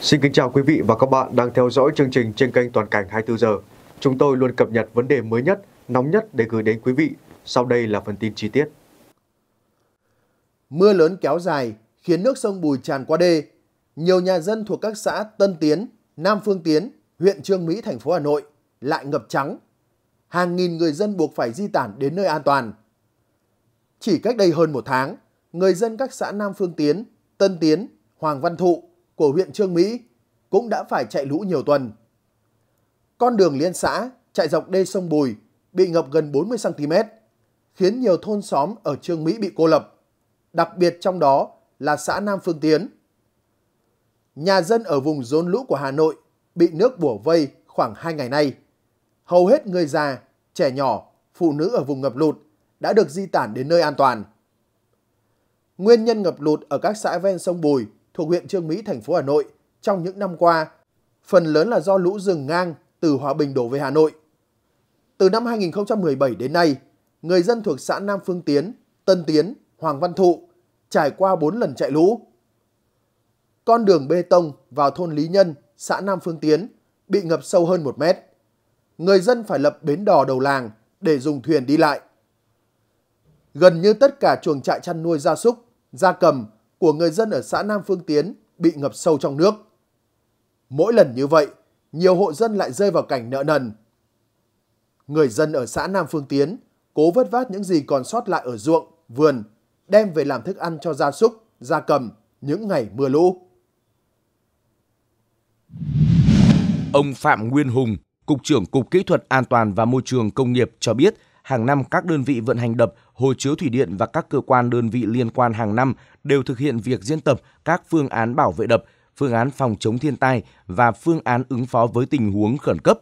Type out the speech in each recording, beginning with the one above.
Xin kính chào quý vị và các bạn đang theo dõi chương trình trên kênh Toàn cảnh 24 giờ. Chúng tôi luôn cập nhật vấn đề mới nhất, nóng nhất để gửi đến quý vị. Sau đây là phần tin chi tiết. Mưa lớn kéo dài khiến nước sông Bùi tràn qua đê. Nhiều nhà dân thuộc các xã Tân Tiến, Nam Phương Tiến, huyện Trương Mỹ, thành phố Hà Nội lại ngập trắng. Hàng nghìn người dân buộc phải di tản đến nơi an toàn. Chỉ cách đây hơn một tháng, người dân các xã Nam Phương Tiến, Tân Tiến, Hoàng Văn Thụ của huyện Trương Mỹ cũng đã phải chạy lũ nhiều tuần. Con đường liên xã chạy dọc đê sông Bùi bị ngập gần 40cm, khiến nhiều thôn xóm ở Trương Mỹ bị cô lập, đặc biệt trong đó là xã Nam Phương Tiến. Nhà dân ở vùng rốn lũ của Hà Nội bị nước bủa vây khoảng 2 ngày nay. Hầu hết người già, trẻ nhỏ, phụ nữ ở vùng ngập lụt đã được di tản đến nơi an toàn. Nguyên nhân ngập lụt ở các xã ven sông Bùi thuộc huyện Trương Mỹ, thành phố Hà Nội trong những năm qua, phần lớn là do lũ rừng ngang từ Hòa Bình đổ về Hà Nội. Từ năm 2017 đến nay, người dân thuộc xã Nam Phương Tiến, Tân Tiến, Hoàng Văn Thụ trải qua 4 lần chạy lũ. Con đường bê tông vào thôn Lý Nhân, xã Nam Phương Tiến bị ngập sâu hơn 1 mét. Người dân phải lập bến đò đầu làng để dùng thuyền đi lại. Gần như tất cả chuồng trại chăn nuôi gia súc, gia cầm của người dân ở xã Nam Phương Tiến bị ngập sâu trong nước. Mỗi lần như vậy, nhiều hộ dân lại rơi vào cảnh nợ nần. Người dân ở xã Nam Phương Tiến cố vớt vát những gì còn sót lại ở ruộng, vườn, đem về làm thức ăn cho gia súc, gia cầm những ngày mưa lũ. Ông Phạm Nguyên Hùng, Cục trưởng Cục Kỹ thuật An toàn và Môi trường Công nghiệp cho biết hàng năm các đơn vị vận hành đập, hồ chứa thủy điện và các cơ quan đơn vị liên quan hàng năm đều thực hiện việc diễn tập các phương án bảo vệ đập, phương án phòng chống thiên tai và phương án ứng phó với tình huống khẩn cấp.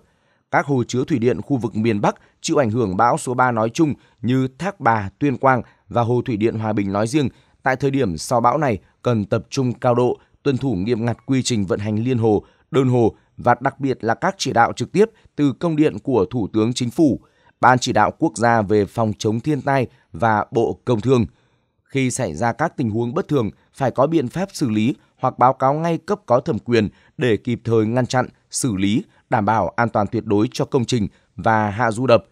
Các hồ chứa thủy điện khu vực miền Bắc chịu ảnh hưởng bão số 3 nói chung như Thác Bà, Tuyên Quang và hồ thủy điện Hòa Bình nói riêng, tại thời điểm sau bão này cần tập trung cao độ, tuân thủ nghiêm ngặt quy trình vận hành liên hồ, đơn hồ và đặc biệt là các chỉ đạo trực tiếp từ công điện của Thủ tướng Chính phủ – Ban chỉ đạo quốc gia về phòng chống thiên tai và Bộ Công Thương. Khi xảy ra các tình huống bất thường, phải có biện pháp xử lý hoặc báo cáo ngay cấp có thẩm quyền để kịp thời ngăn chặn, xử lý, đảm bảo an toàn tuyệt đối cho công trình và hạ du đập.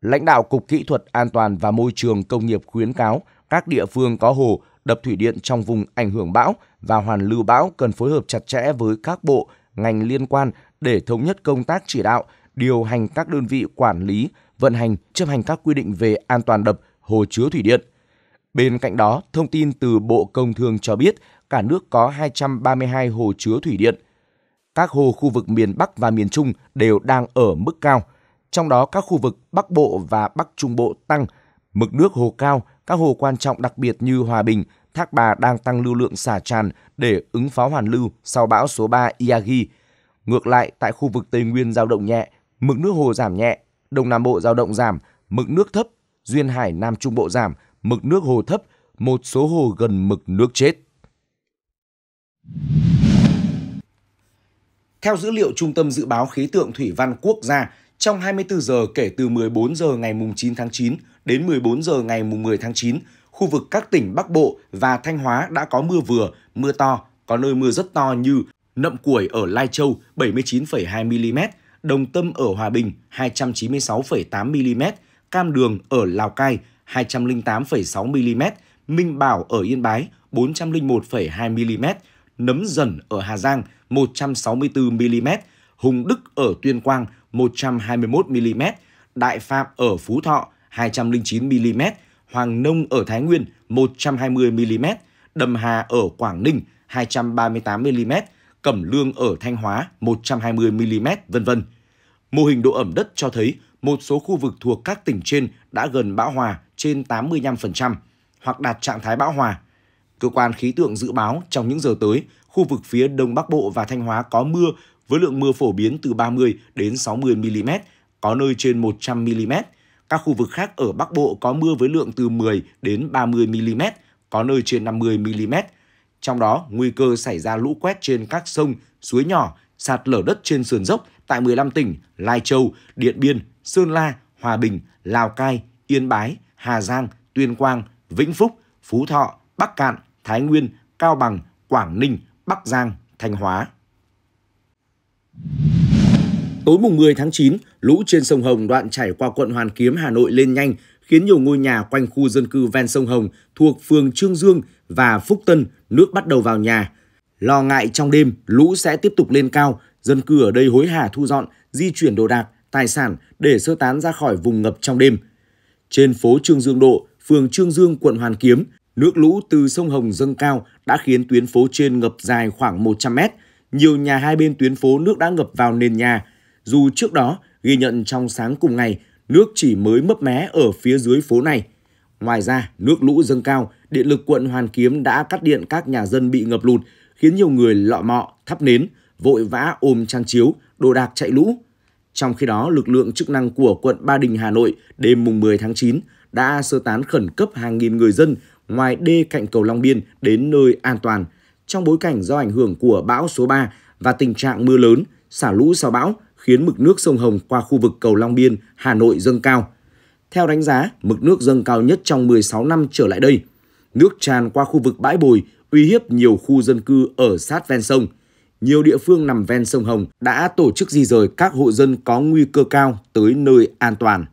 Lãnh đạo Cục Kỹ thuật An toàn và Môi trường Công nghiệp khuyến cáo các địa phương có hồ, đập thủy điện trong vùng ảnh hưởng bão và hoàn lưu bão cần phối hợp chặt chẽ với các bộ, ngành liên quan để thống nhất công tác chỉ đạo, điều hành các đơn vị quản lý, vận hành, chấp hành các quy định về an toàn đập, hồ chứa thủy điện. Bên cạnh đó, thông tin từ Bộ Công Thương cho biết cả nước có 232 hồ chứa thủy điện. Các hồ khu vực miền Bắc và miền Trung đều đang ở mức cao, trong đó các khu vực Bắc Bộ và Bắc Trung Bộ tăng, mực nước hồ cao, các hồ quan trọng đặc biệt như Hòa Bình, Thác Bà đang tăng lưu lượng xả tràn để ứng phó hoàn lưu sau bão số 3 Iagi. Ngược lại, tại khu vực Tây Nguyên giao động nhẹ, mực nước hồ giảm nhẹ, Đông Nam Bộ giao động giảm, mực nước thấp, Duyên Hải Nam Trung Bộ giảm, mực nước hồ thấp, một số hồ gần mực nước chết. Theo dữ liệu Trung tâm Dự báo Khí tượng Thủy văn Quốc gia, trong 24 giờ kể từ 14 giờ ngày 9 tháng 9 đến 14 giờ ngày 10 tháng 9, khu vực các tỉnh Bắc Bộ và Thanh Hóa đã có mưa vừa, mưa to, có nơi mưa rất to như Nậm Củi ở Lai Châu 79,2 mm, Đồng Tâm ở Hòa Bình 296,8 mm, Cam Đường ở Lào Cai 208,6 mm, Minh Bảo ở Yên Bái 401,2 mm, Nấm Dần ở Hà Giang 164 mm, Hùng Đức ở Tuyên Quang 121 mm, Đại Phạm ở Phú Thọ 209 mm, Hoàng Nông ở Thái Nguyên 120 mm, Đầm Hà ở Quảng Ninh 238 mm, Cẩm Lương ở Thanh Hóa 120 mm, vân vân. Mô hình độ ẩm đất cho thấy một số khu vực thuộc các tỉnh trên đã gần bão hòa trên 85% hoặc đạt trạng thái bão hòa. Cơ quan khí tượng dự báo trong những giờ tới, khu vực phía Đông Bắc Bộ và Thanh Hóa có mưa với lượng mưa phổ biến từ 30 đến 60 mm, có nơi trên 100 mm. Các khu vực khác ở Bắc Bộ có mưa với lượng từ 10 đến 30 mm, có nơi trên 50 mm. Trong đó, nguy cơ xảy ra lũ quét trên các sông, suối nhỏ, sạt lở đất trên sườn dốc, tại 15 tỉnh Lai Châu, Điện Biên, Sơn La, Hòa Bình, Lào Cai, Yên Bái, Hà Giang, Tuyên Quang, Vĩnh Phúc, Phú Thọ, Bắc Cạn, Thái Nguyên, Cao Bằng, Quảng Ninh, Bắc Giang, Thanh Hóa. Tối mùng 10 tháng 9, lũ trên sông Hồng đoạn chảy qua quận Hoàn Kiếm Hà Nội lên nhanh, khiến nhiều ngôi nhà quanh khu dân cư ven sông Hồng thuộc phường Trương Dương và Phúc Tân nước bắt đầu vào nhà. Lo ngại trong đêm lũ sẽ tiếp tục lên cao Dân cư ở đây hối hả thu dọn, di chuyển đồ đạc, tài sản để sơ tán ra khỏi vùng ngập trong đêm. Trên phố Trương Dương Độ, phường Trương Dương, quận Hoàn Kiếm, nước lũ từ sông Hồng dâng cao đã khiến tuyến phố trên ngập dài khoảng 100 mét. Nhiều nhà hai bên tuyến phố nước đã ngập vào nền nhà. Dù trước đó, ghi nhận trong sáng cùng ngày, nước chỉ mới mấp mé ở phía dưới phố này. Ngoài ra, nước lũ dâng cao, điện lực quận Hoàn Kiếm đã cắt điện các nhà dân bị ngập lụt, khiến nhiều người lọ mọ, thắp nến, vội vã ôm chăn chiếu, đồ đạc chạy lũ. Trong khi đó, lực lượng chức năng của quận Ba Đình, Hà Nội đêm mùng 10 tháng 9 đã sơ tán khẩn cấp hàng nghìn người dân ngoài đê cạnh cầu Long Biên đến nơi an toàn. Trong bối cảnh do ảnh hưởng của bão số 3 và tình trạng mưa lớn, xả lũ sau bão khiến mực nước sông Hồng qua khu vực cầu Long Biên, Hà Nội dâng cao. Theo đánh giá, mực nước dâng cao nhất trong 16 năm trở lại đây. Nước tràn qua khu vực bãi bồi uy hiếp nhiều khu dân cư ở sát ven sông – nhiều địa phương nằm ven sông Hồng đã tổ chức di rời các hộ dân có nguy cơ cao tới nơi an toàn.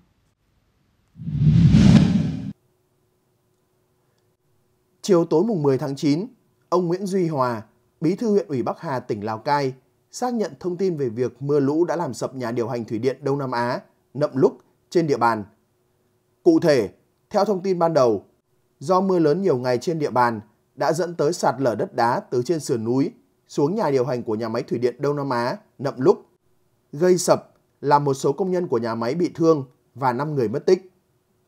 Chiều tối mùng 10 tháng 9, ông Nguyễn Duy Hòa, Bí thư huyện ủy Bắc Hà, tỉnh Lào Cai, xác nhận thông tin về việc mưa lũ đã làm sập nhà điều hành thủy điện Đông Nam Á, nậm lúc trên địa bàn. Cụ thể, theo thông tin ban đầu, do mưa lớn nhiều ngày trên địa bàn đã dẫn tới sạt lở đất đá từ trên sườn núi xuống nhà điều hành của nhà máy thủy điện Đông Nam Á nậm lúc, gây sập làm một số công nhân của nhà máy bị thương và 5 người mất tích.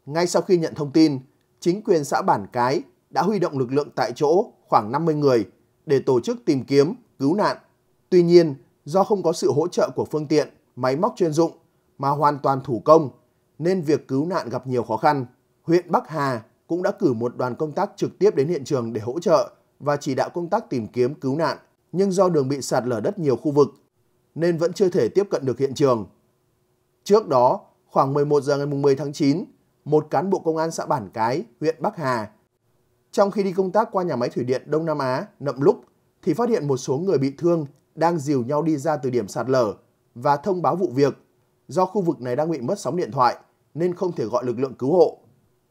Ngay sau khi nhận thông tin, chính quyền xã Bản Cái đã huy động lực lượng tại chỗ khoảng 50 người để tổ chức tìm kiếm, cứu nạn. Tuy nhiên, do không có sự hỗ trợ của phương tiện, máy móc chuyên dụng mà hoàn toàn thủ công, nên việc cứu nạn gặp nhiều khó khăn. Huyện Bắc Hà cũng đã cử một đoàn công tác trực tiếp đến hiện trường để hỗ trợ và chỉ đạo công tác tìm kiếm cứu nạn nhưng do đường bị sạt lở đất nhiều khu vực nên vẫn chưa thể tiếp cận được hiện trường. Trước đó, khoảng 11 giờ ngày 10 tháng 9, một cán bộ công an xã Bản Cái, huyện Bắc Hà, trong khi đi công tác qua nhà máy thủy điện Đông Nam Á, Nậm Lúc, thì phát hiện một số người bị thương đang dìu nhau đi ra từ điểm sạt lở và thông báo vụ việc. Do khu vực này đang bị mất sóng điện thoại nên không thể gọi lực lượng cứu hộ.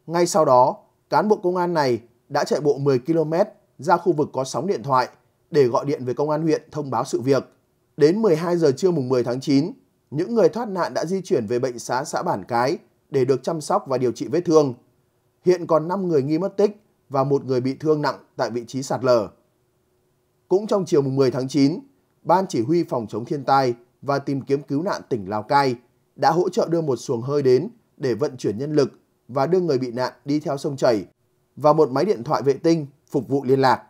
Ngay sau đó, cán bộ công an này đã chạy bộ 10 km ra khu vực có sóng điện thoại – để gọi điện về công an huyện thông báo sự việc. Đến 12 giờ trưa mùng 10 tháng 9, những người thoát nạn đã di chuyển về bệnh xá xã Bản Cái để được chăm sóc và điều trị vết thương. Hiện còn 5 người nghi mất tích và một người bị thương nặng tại vị trí sạt lở. Cũng trong chiều mùng 10 tháng 9, Ban Chỉ huy Phòng chống thiên tai và tìm kiếm cứu nạn tỉnh Lào Cai đã hỗ trợ đưa một xuồng hơi đến để vận chuyển nhân lực và đưa người bị nạn đi theo sông chảy và một máy điện thoại vệ tinh phục vụ liên lạc.